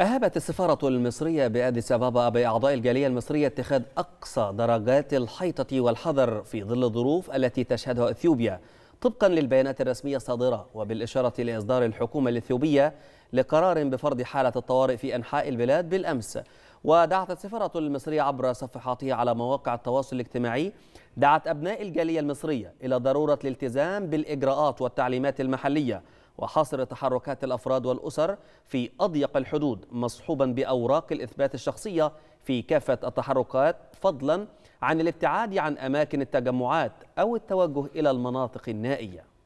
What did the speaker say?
أهبت السفارة المصرية بأديس أبابا بأعضاء الجالية المصرية اتخاذ أقصى درجات الحيطة والحذر في ظل الظروف التي تشهدها إثيوبيا طبقا للبيانات الرسمية الصادرة وبالإشارة لإصدار الحكومة الإثيوبية لقرار بفرض حالة الطوارئ في أنحاء البلاد بالأمس ودعت السفارة المصرية عبر صفحاتها على مواقع التواصل الاجتماعي دعت أبناء الجالية المصرية إلى ضرورة الالتزام بالإجراءات والتعليمات المحلية وحصر تحركات الأفراد والأسر في أضيق الحدود مصحوبا بأوراق الإثبات الشخصية في كافة التحركات فضلا عن الابتعاد عن أماكن التجمعات أو التوجه إلى المناطق النائية